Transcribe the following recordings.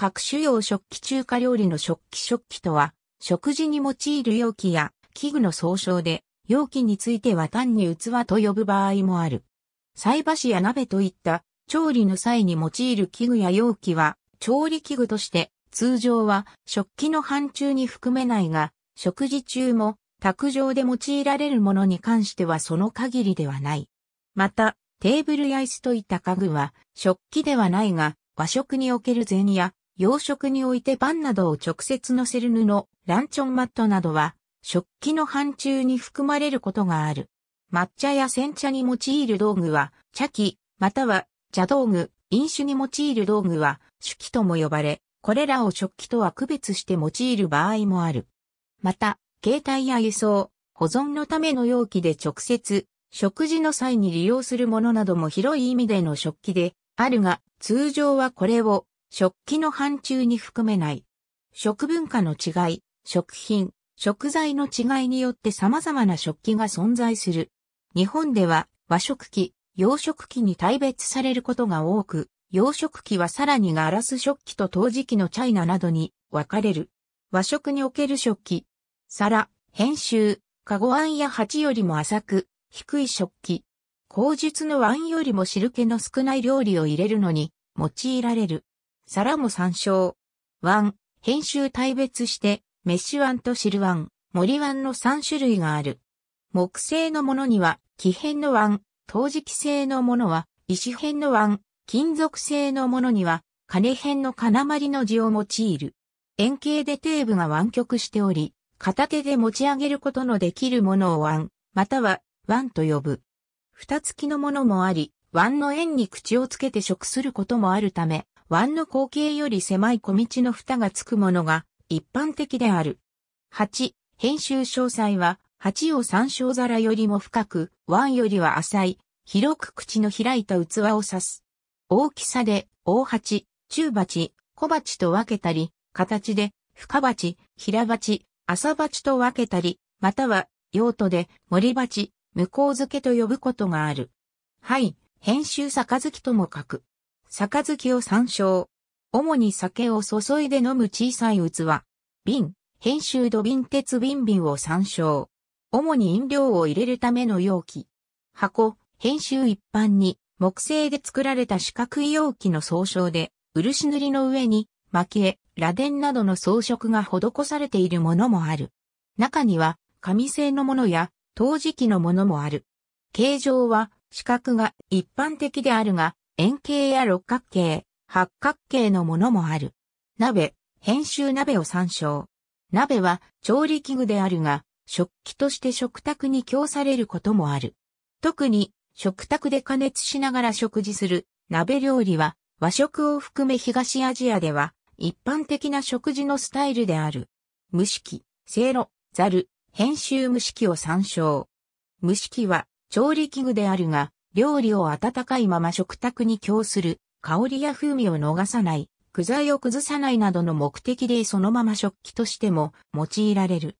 各種用食器中華料理の食器食器とは、食事に用いる容器や器具の総称で、容器については単に器と呼ぶ場合もある。菜箸や鍋といった調理の際に用いる器具や容器は、調理器具として、通常は食器の範疇に含めないが、食事中も卓上で用いられるものに関してはその限りではない。また、テーブルや椅子といった家具は食器ではないが、和食における膳や洋食においてパンなどを直接乗せる布、ランチョンマットなどは、食器の範疇に含まれることがある。抹茶や煎茶に用いる道具は、茶器、または茶道具、飲酒に用いる道具は、酒器とも呼ばれ、これらを食器とは区別して用いる場合もある。また、携帯や輸送、保存のための容器で直接、食事の際に利用するものなども広い意味での食器で、あるが、通常はこれを食器の範疇に含めない。食文化の違い、食品、食材の違いによって様々な食器が存在する。日本では和食器、洋食器に大別されることが多く、洋食器はさらにガラス食器と陶磁器のチャイナなどに分かれる。和食における食器、皿、編集、カゴンや鉢よりも浅く、低い食器。口述のンよりも汁気の少ない料理を入れるのに用いられる。皿も参照。ワン、編集対別して、メッシュワンとシルワン、森ンの3種類がある。木製のものには、木片のワン、陶磁器製のものは、石片のワン、金属製のものには、金片の金丸の字を用いる。円形で底部が湾曲しており、片手で持ち上げることのできるものを湾、または湾と呼ぶ。蓋付きのものもあり、湾の円に口をつけて食することもあるため、湾の口径より狭い小道の蓋がつくものが一般的である。8、編集詳細は、8を参照皿よりも深く、湾よりは浅い、広く口の開いた器を指す。大きさで、大鉢、中鉢、小鉢と分けたり、形で、深鉢、平鉢、浅鉢と分けたり、または、用途で、森鉢、向こう付けと呼ぶことがある。はい、編集杯とも書く。杯を参照。主に酒を注いで飲む小さい器。瓶、編集土瓶鉄瓶瓶を参照。主に飲料を入れるための容器。箱、編集一般に木製で作られた四角い容器の総称で、漆塗りの上に、蒔絵、螺鈿などの装飾が施されているものもある。中には、紙製のものや、陶磁器のものもある。形状は、四角が一般的であるが、円形や六角形、八角形のものもある。鍋、編集鍋を参照。鍋は調理器具であるが、食器として食卓に供されることもある。特に食卓で加熱しながら食事する鍋料理は和食を含め東アジアでは一般的な食事のスタイルである。蒸し器、せいろ、ざる、編集蒸し器を参照。蒸し器は調理器具であるが料理を温かいまま食卓に供する、香りや風味を逃さない、具材を崩さないなどの目的でそのまま食器としても用いられる。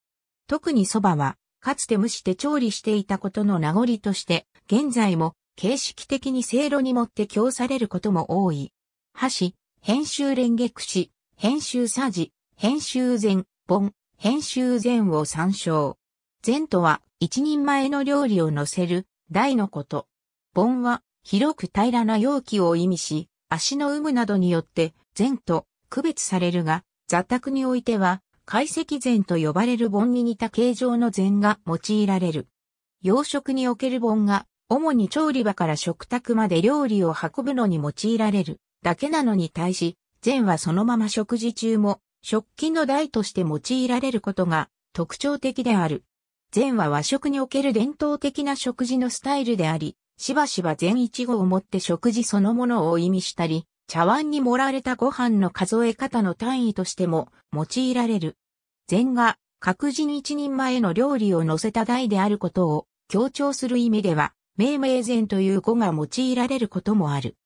特に蕎麦は、かつて蒸して調理していたことの名残として、現在も形式的にせいろに持って供されることも多い。箸、編集連撃詞、編集さじ、編集前、本、編集前を参照。前とは、一人前の料理を載せる、台のこと。盆は広く平らな容器を意味し、足の有無などによって禅と区別されるが、座卓においては、解析禅と呼ばれる盆に似た形状の禅が用いられる。洋食における盆が、主に調理場から食卓まで料理を運ぶのに用いられるだけなのに対し、禅はそのまま食事中も食器の台として用いられることが特徴的である。禅は和食における伝統的な食事のスタイルであり、しばしば全一語をもって食事そのものを意味したり、茶碗に盛られたご飯の数え方の単位としても用いられる。禅が各人一人前の料理を乗せた台であることを強調する意味では、命名禅という語が用いられることもある。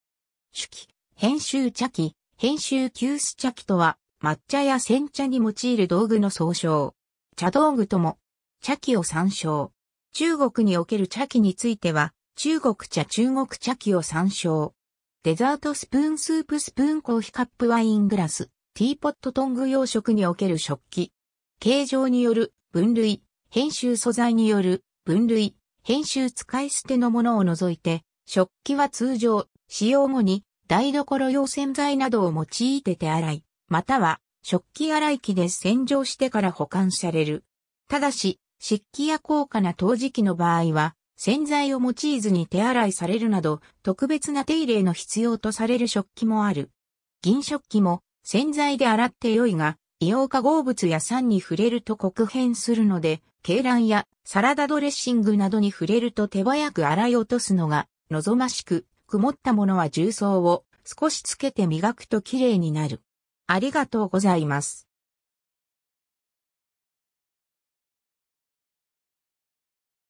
手記、編集茶器、編集急須茶器とは、抹茶や煎茶に用いる道具の総称。茶道具とも、茶器を参照。中国における茶器については、中国茶中国茶器を参照。デザートスプーンスープスプーンコーヒーカップワイングラス、ティーポットトング養殖における食器。形状による分類、編集素材による分類、編集使い捨てのものを除いて、食器は通常、使用後に台所用洗剤などを用いて手洗い、または食器洗い機で洗浄してから保管される。ただし、湿気や高価な陶磁器の場合は、洗剤を用いずに手洗いされるなど、特別な手入れの必要とされる食器もある。銀食器も洗剤で洗って良いが、硫黄化合物や酸に触れると黒変するので、鶏卵やサラダドレッシングなどに触れると手早く洗い落とすのが望ましく、曇ったものは重曹を少しつけて磨くと綺麗になる。ありがとうございます。